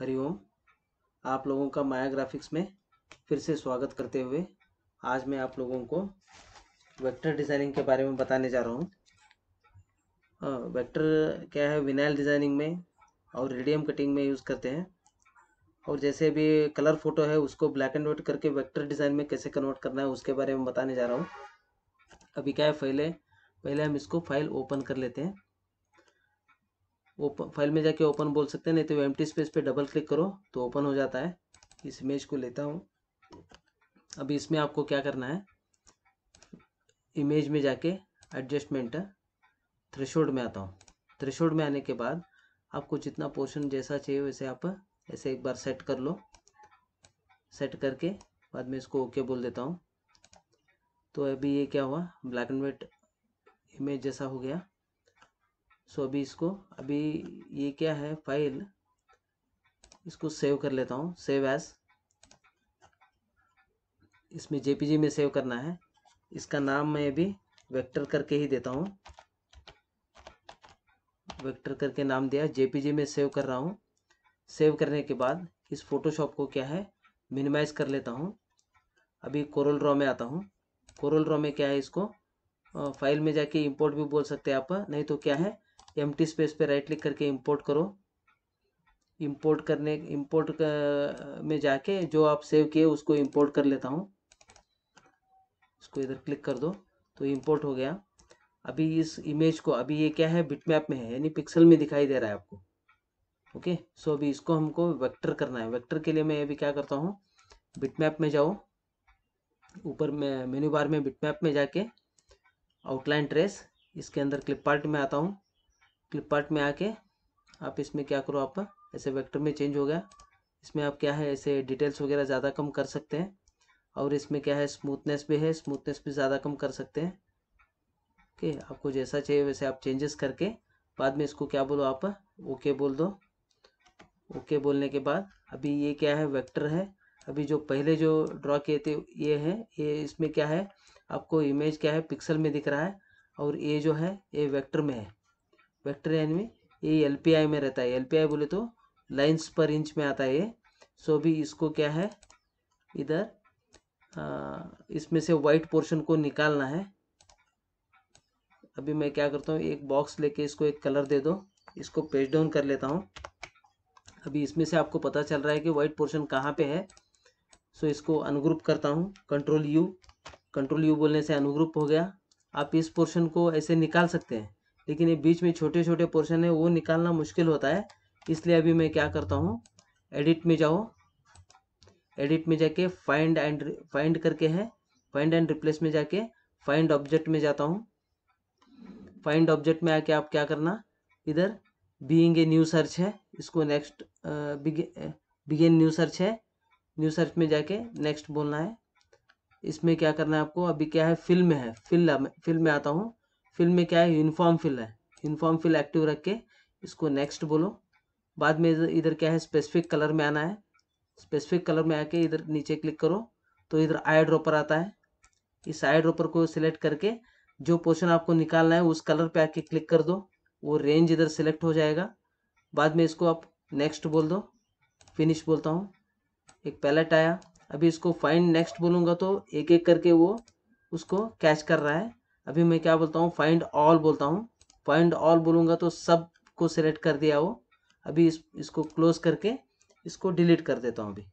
हरिओम आप लोगों का माया ग्राफिक्स में फिर से स्वागत करते हुए आज मैं आप लोगों को वेक्टर डिज़ाइनिंग के बारे में बताने जा रहा हूँ वेक्टर क्या है विनाइल डिज़ाइनिंग में और रेडियम कटिंग में यूज़ करते हैं और जैसे भी कलर फोटो है उसको ब्लैक एंड वाइट करके वेक्टर डिज़ाइन में कैसे कन्वर्ट करना है उसके बारे में बताने जा रहा हूँ अभी क्या है पहले पहले हम इसको फाइल ओपन कर लेते हैं ओपन फाइल में जाके ओपन बोल सकते हैं नहीं तो एम स्पेस पे डबल क्लिक करो तो ओपन हो जाता है इस इमेज को लेता हूँ अभी इसमें आपको क्या करना है इमेज में जाके एडजस्टमेंट थ्रेशोल्ड में आता हूँ थ्रेशोल्ड में आने के बाद आपको जितना पोर्शन जैसा चाहिए वैसे आप ऐसे एक बार सेट कर लो सेट करके बाद में इसको ओके बोल देता हूँ तो अभी ये क्या हुआ ब्लैक एंड वाइट इमेज जैसा हो गया सो अभी इसको अभी ये क्या है फाइल इसको सेव कर लेता हूँ सेव एज इसमें जेपीजी में सेव करना है इसका नाम मैं अभी वेक्टर करके ही देता हूँ वेक्टर करके नाम दिया जेपीजी में सेव कर रहा हूँ सेव करने के बाद इस फोटोशॉप को क्या है मिनिमाइज कर लेता हूँ अभी कोरल ड्रॉ में आता हूँ कोरल ड्रॉ में क्या है इसको फाइल में जाके इंपोर्ट भी बोल सकते हैं आप नहीं तो क्या है एम स्पेस पे राइट क्लिक करके इंपोर्ट करो इंपोर्ट करने इंपोर्ट कर, में जाके जो आप सेव किए उसको इंपोर्ट कर लेता हूँ उसको इधर क्लिक कर दो तो इंपोर्ट हो गया अभी इस इमेज को अभी ये क्या है बिटमैप में है यानी पिक्सल में दिखाई दे रहा है आपको ओके सो अभी इसको हमको वेक्टर करना है वेक्टर के लिए मैं अभी क्या करता हूँ बिटमैप में जाओ ऊपर में मेन्यू बार में बिटमैप में जाके आउटलाइन ट्रेस इसके अंदर क्लिप पार्ट में आता हूँ फ्लिपकार्ट में आके आप इसमें क्या करो आपका ऐसे वेक्टर में चेंज हो गया इसमें आप क्या है ऐसे डिटेल्स वगैरह ज़्यादा कम कर सकते हैं और इसमें क्या है स्मूथनेस भी है स्मूथनेस भी ज़्यादा कम कर सकते हैं ओके आपको जैसा चाहिए वैसे आप चेंजेस करके बाद में इसको क्या बोलो आप ओके बोल दो ओके बोलने के बाद अभी ये क्या है वैक्टर है अभी जो पहले जो ड्रॉ किए थे ये है ये इसमें क्या है आपको इमेज क्या है पिक्सल में दिख रहा है और ये जो है ये वेक्टर में है वेक्टर एन में ये एल में रहता है एल बोले तो लाइन्स पर इंच में आता है ये सो भी इसको क्या है इधर इसमें से वाइट पोर्शन को निकालना है अभी मैं क्या करता हूँ एक बॉक्स लेके इसको एक कलर दे दो इसको पेज डाउन कर लेता हूँ अभी इसमें से आपको पता चल रहा है कि वाइट पोर्शन कहाँ पे है सो इसको अनुग्रुप करता हूँ कंट्रोल यू कंट्रोल यू बोलने से अनुग्रुप हो गया आप इस पोर्शन को ऐसे निकाल सकते हैं लेकिन ये बीच में छोटे छोटे पोर्शन है वो निकालना मुश्किल होता है इसलिए अभी मैं क्या करता हूँ एडिट में जाओ एडिट में जाके फाइंड एंड फाइंड करके है फाइंड एंड रिप्लेस में जाके फाइंड ऑब्जेक्ट में जाता हूँ फाइंड ऑब्जेक्ट में आके आप क्या करना इधर बीइंग ए न्यू सर्च है इसको नेक्स्ट बिगेन न्यू सर्च है न्यू सर्च में जाके नेक्स्ट बोलना है इसमें क्या करना है आपको अभी क्या है फिल्म है फिल्म फिल्म में आता हूँ फिल में क्या है यूनिफॉर्म फिल है यूनिफॉर्म फिल एक्टिव रख के इसको नेक्स्ट बोलो बाद में इधर क्या है स्पेसिफिक कलर में आना है स्पेसिफिक कलर में आके इधर नीचे क्लिक करो तो इधर आई ड्रॉपर आता है इस आई ड्रॉपर को सिलेक्ट करके जो पोर्शन आपको निकालना है उस कलर पे आके क्लिक कर दो वो रेंज इधर सेलेक्ट हो जाएगा बाद में इसको आप नेक्स्ट बोल दो फिनिश बोलता हूँ एक पैलेट आया अभी इसको फाइंड नेक्स्ट बोलूँगा तो एक एक करके वो उसको कैच कर रहा है अभी मैं क्या बोलता हूँ फाइंड ऑल बोलता हूँ फाइंड ऑल बोलूँगा तो सब को सिलेक्ट कर दिया वो अभी इस, इसको क्लोज करके इसको डिलीट कर देता हूँ अभी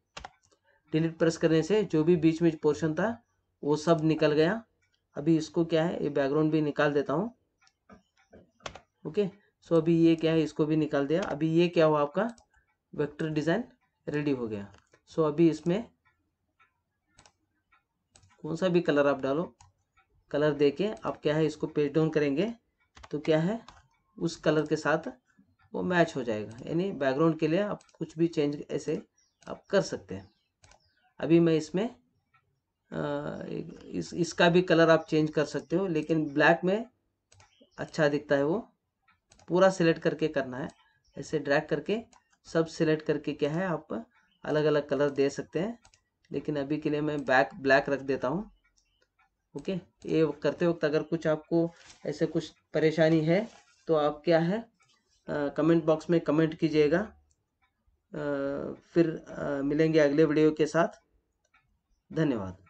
डिलीट प्रेस करने से जो भी बीच में पोर्शन था वो सब निकल गया अभी इसको क्या है ये बैकग्राउंड भी निकाल देता हूँ ओके सो अभी ये क्या है इसको भी निकाल दिया अभी ये क्या हुआ आपका वेक्टर डिज़ाइन रेडी हो गया सो अभी इसमें कौन सा भी कलर आप डालो कलर देके आप क्या है इसको पेज डाउन करेंगे तो क्या है उस कलर के साथ वो मैच हो जाएगा यानी बैकग्राउंड के लिए आप कुछ भी चेंज ऐसे आप कर सकते हैं अभी मैं इसमें इस इसका भी कलर आप चेंज कर सकते हो लेकिन ब्लैक में अच्छा दिखता है वो पूरा सिलेक्ट करके करना है ऐसे ड्रैग करके सब सिलेक्ट करके क्या है आप अलग अलग कलर दे सकते हैं लेकिन अभी के लिए मैं बैक ब्लैक रख देता हूँ ओके ये करते वक्त अगर कुछ आपको ऐसे कुछ परेशानी है तो आप क्या है आ, कमेंट बॉक्स में कमेंट कीजिएगा फिर आ, मिलेंगे अगले वीडियो के साथ धन्यवाद